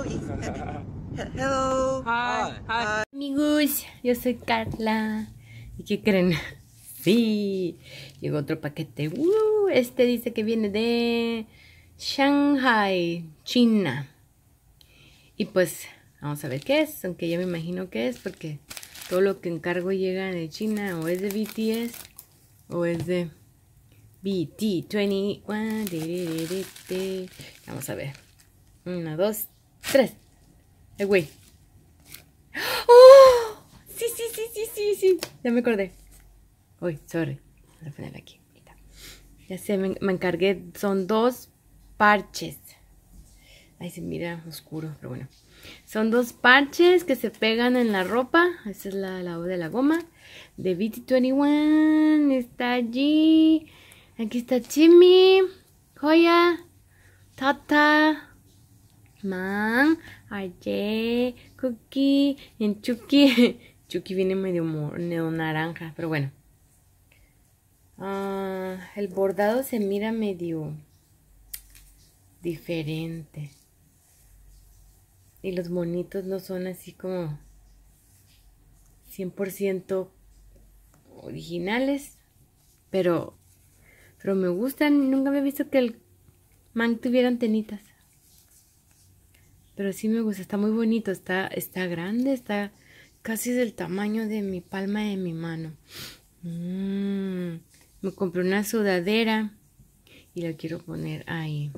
Hello. Hi. Hi. Amigos, yo soy Carla. ¿Y qué creen? Sí, llegó otro paquete. este dice que viene de Shanghai, China. Y pues vamos a ver qué es, aunque yo me imagino qué es, porque todo lo que encargo llega de China o es de BTS o es de BT21. Vamos a ver. Una, dos, tres. El eh, güey. ¡Oh! Sí, sí, sí, sí, sí, sí. Ya me acordé. Uy, sorry. Voy a aquí. Ya sé, me, encargué. Son dos parches. Ahí se mira oscuro, pero bueno. Son dos parches que se pegan en la ropa. Esa es la, la de la goma. De BT21. Está allí. Aquí está Jimmy Joya. Tata man, ayer, cookie, en Chucky. Chucky viene medio neonaranja, naranja, pero bueno. Ah, el bordado se mira medio diferente. Y los monitos no son así como 100% originales. Pero, pero me gustan. Nunca había visto que el man tuviera antenitas. Pero sí me gusta, está muy bonito, está, está grande, está casi del tamaño de mi palma de mi mano. Mm, me compré una sudadera y la quiero poner ahí.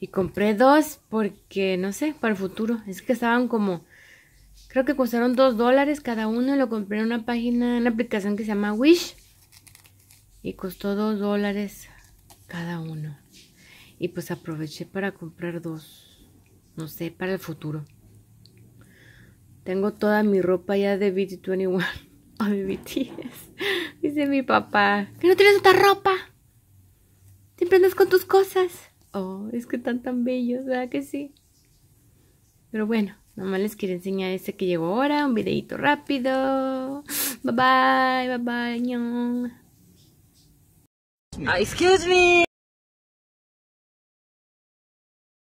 Y compré dos porque, no sé, para el futuro. Es que estaban como, creo que costaron dos dólares cada uno. Lo compré en una página, en una aplicación que se llama Wish. Y costó dos dólares cada uno. Y pues aproveché para comprar dos no sé, para el futuro. Tengo toda mi ropa ya de BT21. O de BTS. Dice mi papá. ¿Que no tienes otra ropa? Siempre andas con tus cosas. Oh, es que están tan bellos, ¿verdad que sí? Pero bueno, nomás les quiero enseñar este que llegó ahora. Un videito rápido. Bye bye, bye bye. Ah, excuse me.